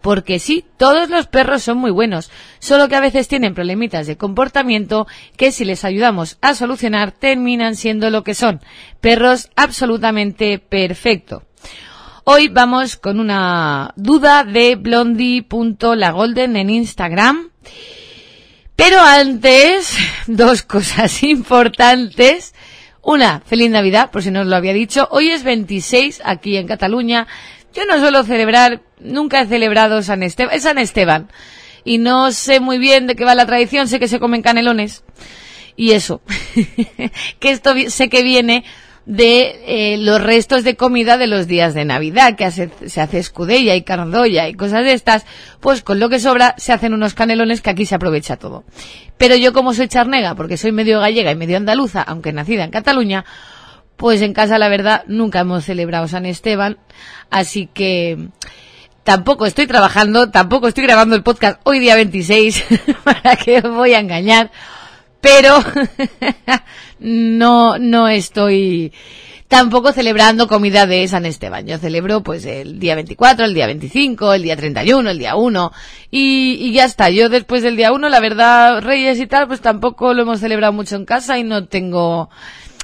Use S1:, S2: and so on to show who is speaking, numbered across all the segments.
S1: Porque sí, todos los perros son muy buenos, solo que a veces tienen problemitas de comportamiento que si les ayudamos a solucionar terminan siendo lo que son, perros absolutamente perfectos. Hoy vamos con una duda de blondie.lagolden en Instagram. Pero antes, dos cosas importantes. Una, feliz Navidad, por si no os lo había dicho. Hoy es 26 aquí en Cataluña, yo no suelo celebrar, nunca he celebrado San Esteban, es San Esteban. Y no sé muy bien de qué va la tradición, sé que se comen canelones. Y eso. que esto sé que viene de eh, los restos de comida de los días de Navidad, que se hace escudella y cardoya y cosas de estas, pues con lo que sobra se hacen unos canelones que aquí se aprovecha todo. Pero yo como soy charnega, porque soy medio gallega y medio andaluza, aunque nacida en Cataluña, pues en casa, la verdad, nunca hemos celebrado San Esteban, así que tampoco estoy trabajando, tampoco estoy grabando el podcast hoy día 26, para que os voy a engañar, pero no, no estoy tampoco celebrando comida de San Esteban. Yo celebro pues el día 24, el día 25, el día 31, el día 1 y, y ya está. Yo después del día 1, la verdad, Reyes y tal, pues tampoco lo hemos celebrado mucho en casa y no tengo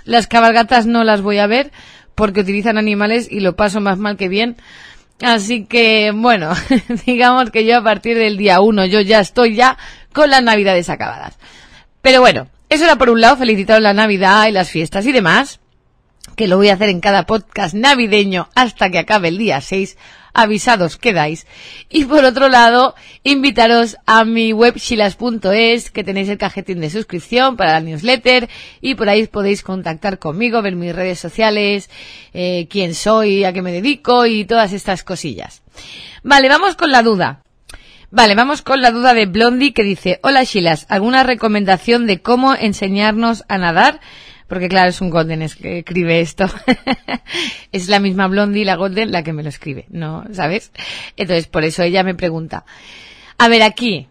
S1: las cabalgatas no las voy a ver porque utilizan animales y lo paso más mal que bien. Así que, bueno, digamos que yo a partir del día 1 yo ya estoy ya con las navidades acabadas. Pero bueno, eso era por un lado, felicitaros la Navidad y las fiestas y demás, que lo voy a hacer en cada podcast navideño hasta que acabe el día 6 avisados quedáis. Y por otro lado, invitaros a mi web shilas.es, que tenéis el cajetín de suscripción para la newsletter y por ahí podéis contactar conmigo, ver mis redes sociales, eh, quién soy, a qué me dedico y todas estas cosillas. Vale, vamos con la duda. Vale, vamos con la duda de Blondie que dice, hola Shilas, ¿alguna recomendación de cómo enseñarnos a nadar? porque claro, es un Golden es que escribe esto. es la misma Blondie, la Golden, la que me lo escribe, ¿no? ¿Sabes? Entonces, por eso ella me pregunta. A ver, aquí,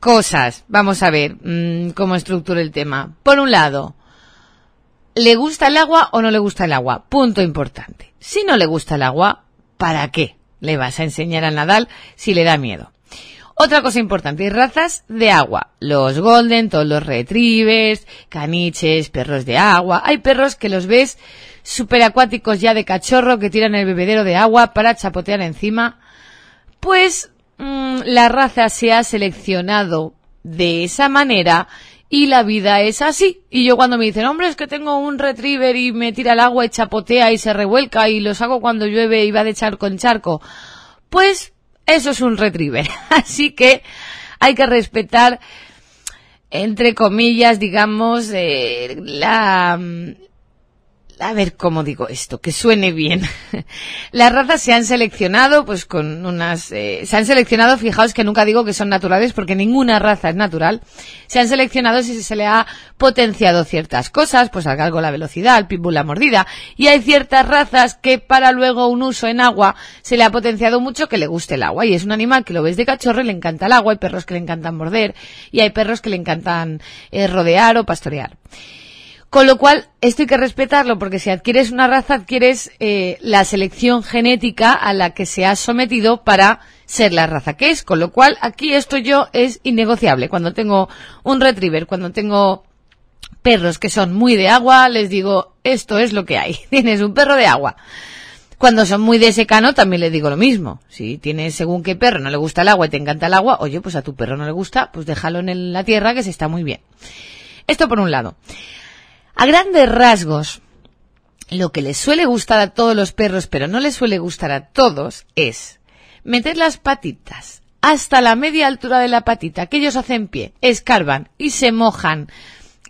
S1: cosas. Vamos a ver mm, cómo estructura el tema. Por un lado, ¿le gusta el agua o no le gusta el agua? Punto importante. Si no le gusta el agua, ¿para qué? Le vas a enseñar a Nadal si le da miedo. Otra cosa importante, razas de agua. Los golden, todos los retrievers, caniches, perros de agua. Hay perros que los ves superacuáticos ya de cachorro que tiran el bebedero de agua para chapotear encima. Pues mm, la raza se ha seleccionado de esa manera y la vida es así. Y yo cuando me dicen, hombre, es que tengo un retriever y me tira el agua y chapotea y se revuelca y los hago cuando llueve y va de charco en charco. Pues eso es un retriever. Así que hay que respetar, entre comillas, digamos, eh, la, mm, a ver cómo digo esto, que suene bien. Las razas se han seleccionado, pues con unas, eh, se han seleccionado, fijaos que nunca digo que son naturales porque ninguna raza es natural. Se han seleccionado si se le ha potenciado ciertas cosas, pues al galgo la velocidad, al pitbull la mordida. Y hay ciertas razas que para luego un uso en agua se le ha potenciado mucho que le guste el agua. Y es un animal que lo ves de cachorro y le encanta el agua. Hay perros que le encantan morder y hay perros que le encantan eh, rodear o pastorear. Con lo cual, esto hay que respetarlo, porque si adquieres una raza, adquieres eh, la selección genética a la que se ha sometido para ser la raza que es. Con lo cual, aquí esto yo es innegociable. Cuando tengo un retriever, cuando tengo perros que son muy de agua, les digo, esto es lo que hay. Tienes un perro de agua. Cuando son muy de secano, también les digo lo mismo. Si tienes según qué perro no le gusta el agua y te encanta el agua, oye, pues a tu perro no le gusta, pues déjalo en la tierra que se está muy bien. Esto por un lado. A grandes rasgos, lo que les suele gustar a todos los perros, pero no les suele gustar a todos, es meter las patitas hasta la media altura de la patita, que ellos hacen pie, escarban y se mojan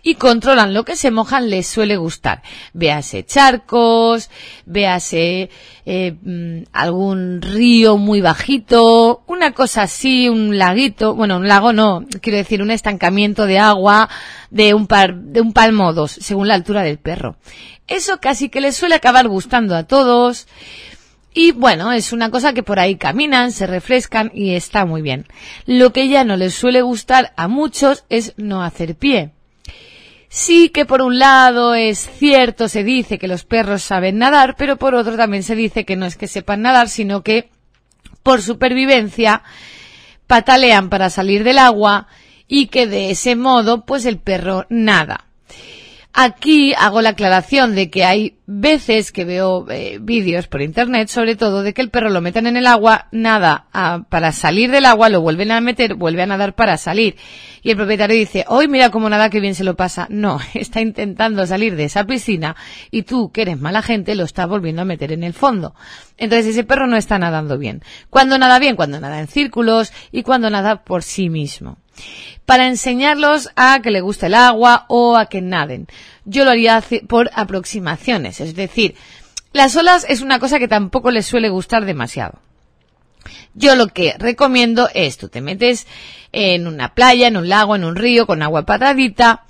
S1: y controlan lo que se mojan les suele gustar. Véase charcos, véase eh, mm, algún río muy bajito, una cosa así, un laguito, bueno, un lago no, quiero decir un estancamiento de agua de un, par, de un palmo o dos, según la altura del perro. Eso casi que les suele acabar gustando a todos. Y bueno, es una cosa que por ahí caminan, se refrescan y está muy bien. Lo que ya no les suele gustar a muchos es no hacer pie. Sí que por un lado es cierto, se dice que los perros saben nadar, pero por otro también se dice que no es que sepan nadar, sino que por supervivencia patalean para salir del agua y que de ese modo pues el perro nada. Aquí hago la aclaración de que hay veces que veo eh, vídeos por internet, sobre todo de que el perro lo meten en el agua, nada, ah, para salir del agua, lo vuelven a meter, vuelve a nadar para salir. Y el propietario dice, hoy mira cómo nada, que bien se lo pasa. No, está intentando salir de esa piscina y tú, que eres mala gente, lo estás volviendo a meter en el fondo. Entonces ese perro no está nadando bien. Cuando nada bien, cuando nada en círculos y cuando nada por sí mismo para enseñarlos a que le guste el agua o a que naden. Yo lo haría por aproximaciones, es decir, las olas es una cosa que tampoco les suele gustar demasiado. Yo lo que recomiendo es tú te metes en una playa, en un lago, en un río con agua patadita,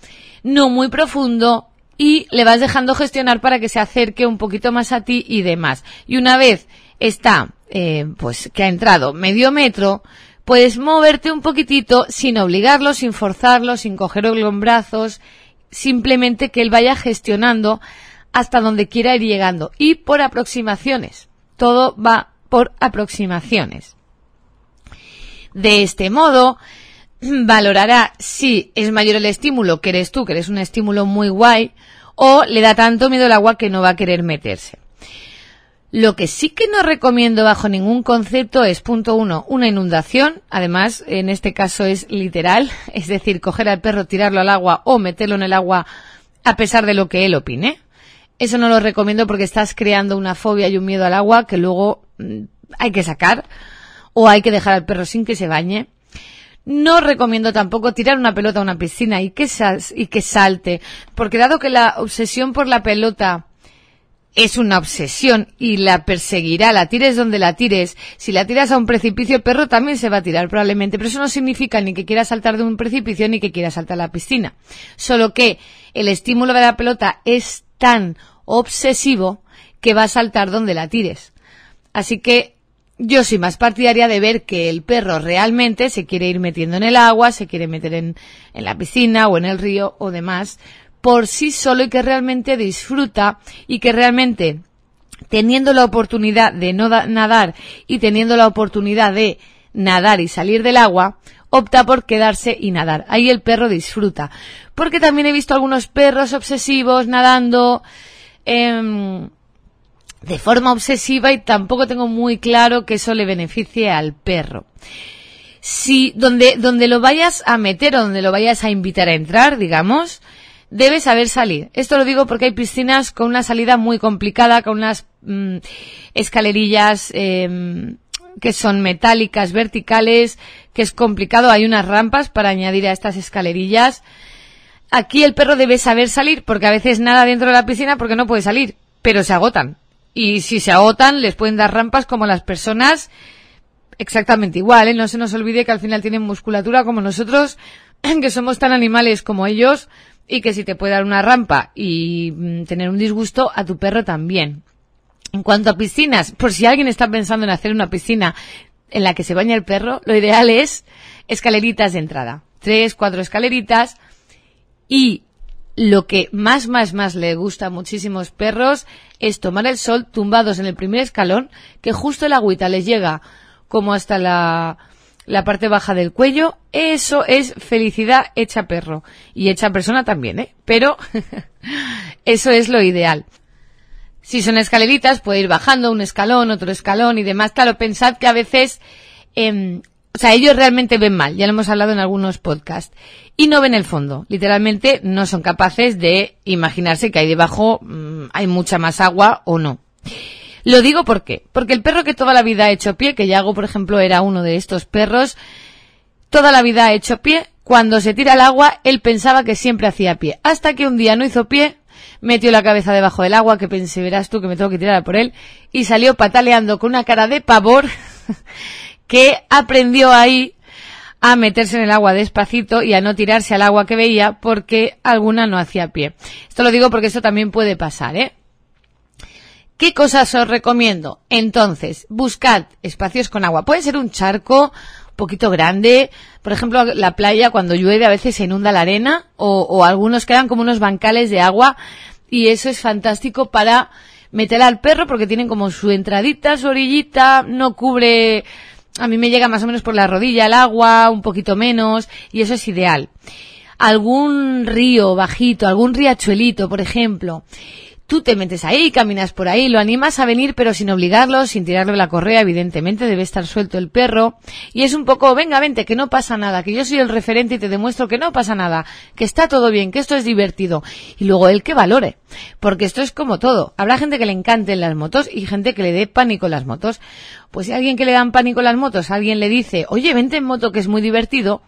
S1: no muy profundo y le vas dejando gestionar para que se acerque un poquito más a ti y demás. Y una vez está, eh, pues que ha entrado medio metro, Puedes moverte un poquitito sin obligarlo, sin forzarlo, sin cogerlo en brazos, simplemente que él vaya gestionando hasta donde quiera ir llegando y por aproximaciones. Todo va por aproximaciones. De este modo, valorará si es mayor el estímulo que eres tú, que eres un estímulo muy guay, o le da tanto miedo el agua que no va a querer meterse. Lo que sí que no recomiendo bajo ningún concepto es, punto uno, una inundación. Además, en este caso es literal, es decir, coger al perro, tirarlo al agua o meterlo en el agua a pesar de lo que él opine. Eso no lo recomiendo porque estás creando una fobia y un miedo al agua que luego mm, hay que sacar o hay que dejar al perro sin que se bañe. No recomiendo tampoco tirar una pelota a una piscina y que, y que salte, porque dado que la obsesión por la pelota es una obsesión y la perseguirá, la tires donde la tires. Si la tiras a un precipicio, el perro también se va a tirar probablemente, pero eso no significa ni que quiera saltar de un precipicio ni que quiera saltar a la piscina. Solo que el estímulo de la pelota es tan obsesivo que va a saltar donde la tires. Así que yo soy más partidaria de ver que el perro realmente se quiere ir metiendo en el agua, se quiere meter en, en la piscina o en el río o demás, por sí solo y que realmente disfruta y que realmente teniendo la oportunidad de no nadar y teniendo la oportunidad de nadar y salir del agua, opta por quedarse y nadar. Ahí el perro disfruta. Porque también he visto algunos perros obsesivos nadando em, de forma obsesiva y tampoco tengo muy claro que eso le beneficie al perro. Si donde, donde lo vayas a meter o donde lo vayas a invitar a entrar, digamos, debe saber salir. Esto lo digo porque hay piscinas con una salida muy complicada, con unas mm, escalerillas em, que son metálicas, verticales, que es complicado. Hay unas rampas para añadir a estas escalerillas. Aquí el perro debe saber salir porque a veces nada dentro de la piscina porque no puede salir, pero se agotan. Y si se agotan, les pueden dar rampas como las personas exactamente igual, ¿eh? No se nos olvide que al final tienen musculatura como nosotros, que somos tan animales como ellos, y que si te puede dar una rampa y mm, tener un disgusto, a tu perro también. En cuanto a piscinas, por si alguien está pensando en hacer una piscina en la que se baña el perro, lo ideal es escaleritas de entrada. Tres, cuatro escaleritas. Y lo que más, más, más le gusta a muchísimos perros es tomar el sol tumbados en el primer escalón, que justo el agüita les llega como hasta la, la parte baja del cuello, eso es felicidad hecha perro. Y hecha persona también, ¿eh? Pero eso es lo ideal. Si son escaleritas, puede ir bajando un escalón, otro escalón y demás. Claro, pensad que a veces, em, o sea, ellos realmente ven mal, ya lo hemos hablado en algunos podcasts, y no ven el fondo. Literalmente no son capaces de imaginarse que ahí debajo mm, hay mucha más agua o no. Lo digo porque, porque el perro que toda la vida ha hecho pie, que Yago, por ejemplo, era uno de estos perros, toda la vida ha hecho pie, cuando se tira al agua, él pensaba que siempre hacía pie. Hasta que un día no hizo pie, metió la cabeza debajo del agua, que pensé, verás tú que me tengo que tirar por él, y salió pataleando con una cara de pavor, que aprendió ahí a meterse en el agua despacito y a no tirarse al agua que veía porque alguna no hacía pie. Esto lo digo porque eso también puede pasar, ¿eh? ¿Qué cosas os recomiendo? Entonces, buscad espacios con agua. Puede ser un charco un poquito grande, por ejemplo, la playa cuando llueve a veces se inunda la arena o, algunos quedan como unos bancales de agua y eso es fantástico para meter al perro porque tienen como su entradita, su orillita, no cubre, a mí me llega más o menos por la rodilla el agua, un poquito menos y eso es ideal. Algún río bajito, algún riachuelito, por ejemplo. Tú te metes ahí, caminas por ahí, lo animas a venir, pero sin obligarlo, sin tirarle la correa, evidentemente, debe estar suelto el perro. Y es un poco, venga, vente, que no pasa nada, que yo soy el referente y te demuestro que no pasa nada, que está todo bien, que esto es divertido. Y luego él que valore, porque esto es como todo. Habrá gente que le encanten las motos y gente que le dé pánico las motos. Pues si alguien que le dan pánico las motos, alguien le dice, oye, vente en moto que es muy divertido,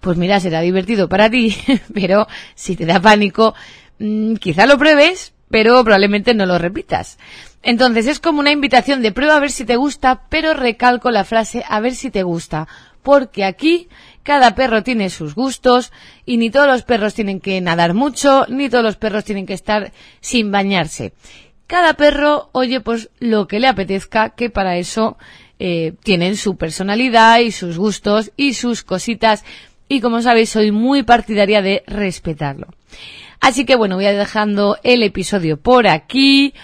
S1: pues mira, será divertido para ti, pero si te da pánico, mm, quizá lo pruebes, pero probablemente no lo repitas. Entonces es como una invitación de prueba a ver si te gusta, pero recalco la frase a ver si te gusta, porque aquí cada perro tiene sus gustos y ni todos los perros tienen que nadar mucho, ni todos los perros tienen que estar sin bañarse. Cada perro oye pues lo que le apetezca, que para eso eh, tienen su personalidad y sus gustos y sus cositas y como sabéis soy muy partidaria de respetarlo. Así que bueno, voy a dejando el episodio por aquí.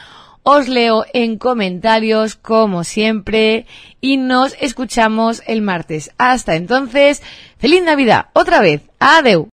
S1: Os leo en comentarios como siempre y nos escuchamos el martes. Hasta entonces, feliz Navidad otra vez. Adeu.